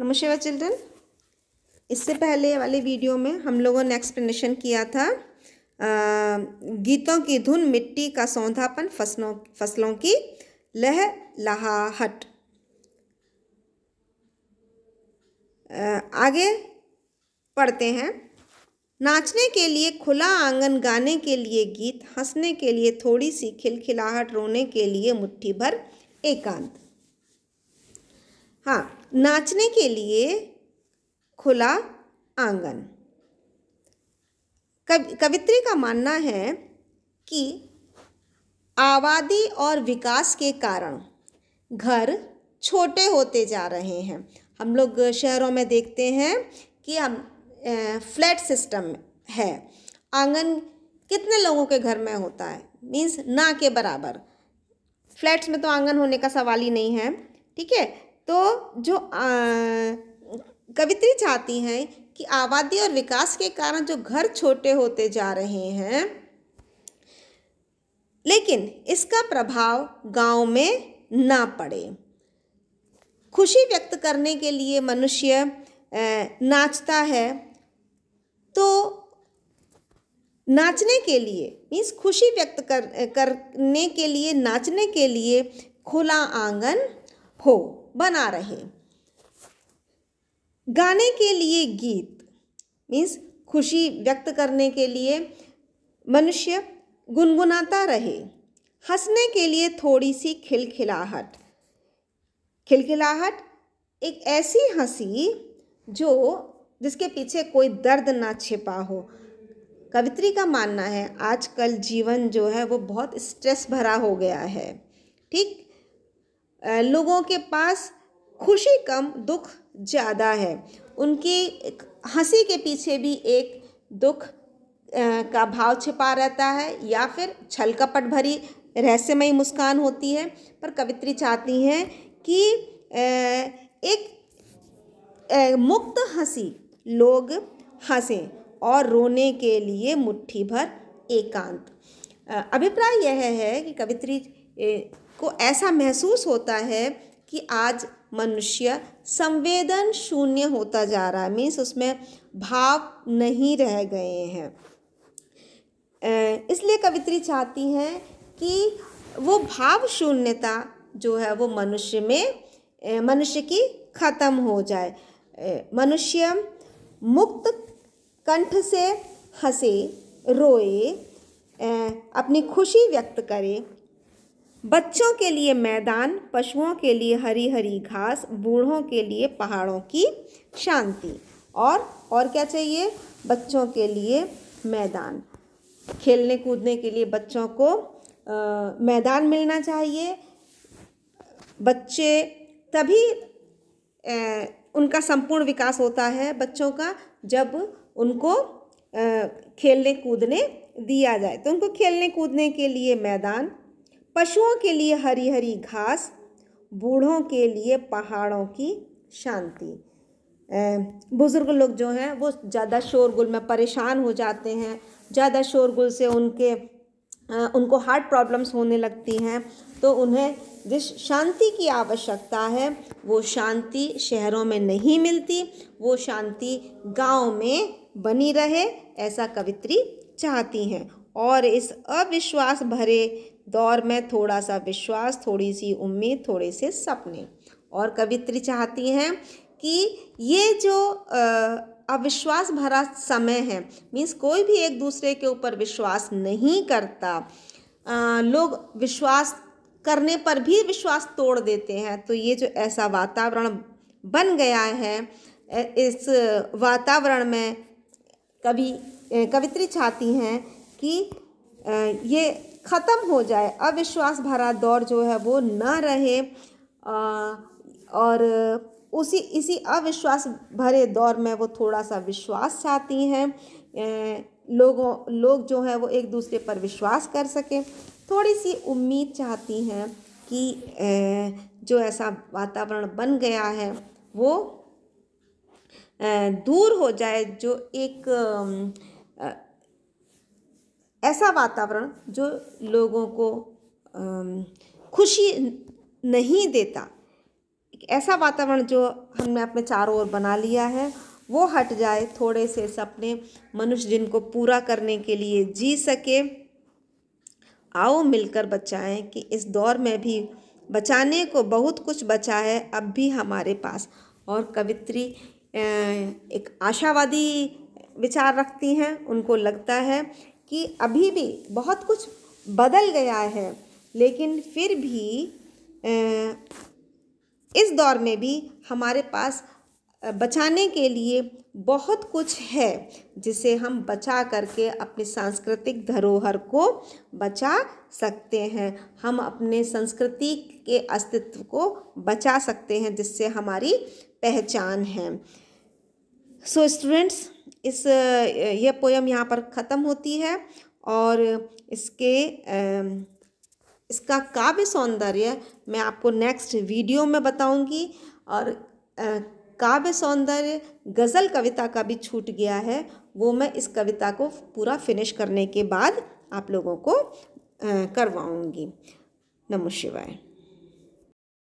नमस्कार चिल्ड्रन इससे पहले वाले वीडियो में हम लोगों ने एक्सप्लेनेशन किया था आ, गीतों की धुन मिट्टी का सौंधापन फसलों फसलों की लह लहाहट आगे पढ़ते हैं नाचने के लिए खुला आंगन गाने के लिए गीत हंसने के लिए थोड़ी सी खिलखिलाहट रोने के लिए मुट्ठी भर एकांत हाँ नाचने के लिए खुला आंगन कवित्री का मानना है कि आबादी और विकास के कारण घर छोटे होते जा रहे हैं हम लोग शहरों में देखते हैं कि हम फ्लैट सिस्टम है आंगन कितने लोगों के घर में होता है मीन्स ना के बराबर फ्लैट्स में तो आंगन होने का सवाल ही नहीं है ठीक है तो जो कवित्री चाहती हैं कि आबादी और विकास के कारण जो घर छोटे होते जा रहे हैं लेकिन इसका प्रभाव गांव में ना पड़े खुशी व्यक्त करने के लिए मनुष्य नाचता है तो नाचने के लिए मीन्स खुशी व्यक्त कर करने के लिए नाचने के लिए खुला आंगन हो बना रहे गाने के लिए गीत मीन्स खुशी व्यक्त करने के लिए मनुष्य गुनगुनाता रहे हंसने के लिए थोड़ी सी खिलखिलाहट खिलखिलाहट एक ऐसी हंसी जो जिसके पीछे कोई दर्द ना छिपा हो कवित्री का मानना है आजकल जीवन जो है वो बहुत स्ट्रेस भरा हो गया है ठीक लोगों के पास खुशी कम दुख ज़्यादा है उनकी हंसी के पीछे भी एक दुख का भाव छिपा रहता है या फिर छल कपट भरी रहस्यमयी मुस्कान होती है पर कवित्री चाहती हैं कि एक मुक्त हंसी लोग हंसें और रोने के लिए मुट्ठी भर एकांत अभिप्राय यह है कि कवित्री को ऐसा महसूस होता है कि आज मनुष्य संवेदन शून्य होता जा रहा है मीन्स उसमें भाव नहीं रह गए हैं इसलिए कवित्री चाहती हैं कि वो भाव शून्यता जो है वो मनुष्य में मनुष्य की ख़त्म हो जाए मनुष्य मुक्त कंठ से हंसे रोए अपनी खुशी व्यक्त करे बच्चों के लिए मैदान पशुओं के लिए हरी हरी घास बूढ़ों के लिए पहाड़ों की शांति और और क्या चाहिए बच्चों के लिए मैदान खेलने कूदने के लिए बच्चों को आ, मैदान मिलना चाहिए बच्चे तभी ए, उनका संपूर्ण विकास होता है बच्चों का जब उनको आ, खेलने कूदने दिया जाए तो उनको खेलने कूदने के लिए मैदान पशुओं के लिए हरी हरी घास बूढ़ों के लिए पहाड़ों की शांति बुज़ुर्ग लोग जो हैं वो ज़्यादा शोरगुल में परेशान हो जाते हैं ज़्यादा शोरगुल से उनके उनको हार्ट प्रॉब्लम्स होने लगती हैं तो उन्हें जिस शांति की आवश्यकता है वो शांति शहरों में नहीं मिलती वो शांति गांव में बनी रहे ऐसा कवित्री चाहती हैं और इस अविश्वास भरे दौर में थोड़ा सा विश्वास थोड़ी सी उम्मीद थोड़े से सपने और कवित्री चाहती हैं कि ये जो अविश्वास भरा समय है मीन्स कोई भी एक दूसरे के ऊपर विश्वास नहीं करता आ, लोग विश्वास करने पर भी विश्वास तोड़ देते हैं तो ये जो ऐसा वातावरण बन गया है इस वातावरण में कभी कवित्री चाहती हैं कि ये ख़त्म हो जाए अविश्वास भरा दौर जो है वो ना रहे और उसी इसी अविश्वास भरे दौर में वो थोड़ा सा विश्वास चाहती हैं लोगों लोग जो हैं वो एक दूसरे पर विश्वास कर सकें थोड़ी सी उम्मीद चाहती हैं कि जो ऐसा वातावरण बन गया है वो दूर हो जाए जो एक ऐसा वातावरण जो लोगों को खुशी नहीं देता ऐसा वातावरण जो हमने अपने चारों ओर बना लिया है वो हट जाए थोड़े से सपने मनुष्य जिनको पूरा करने के लिए जी सके आओ मिलकर बचाएं कि इस दौर में भी बचाने को बहुत कुछ बचा है अब भी हमारे पास और कवित्री एक आशावादी विचार रखती हैं उनको लगता है कि अभी भी बहुत कुछ बदल गया है लेकिन फिर भी इस दौर में भी हमारे पास बचाने के लिए बहुत कुछ है जिसे हम बचा करके अपने सांस्कृतिक धरोहर को बचा सकते हैं हम अपने संस्कृति के अस्तित्व को बचा सकते हैं जिससे हमारी पहचान है सो so, स्टूडेंट्स इस यह पोयम यहाँ पर ख़त्म होती है और इसके इसका काव्य सौंदर्य मैं आपको नेक्स्ट वीडियो में बताऊंगी और काव्य सौंदर्य गज़ल कविता का भी छूट गया है वो मैं इस कविता को पूरा फिनिश करने के बाद आप लोगों को करवाऊंगी नमो शिवाय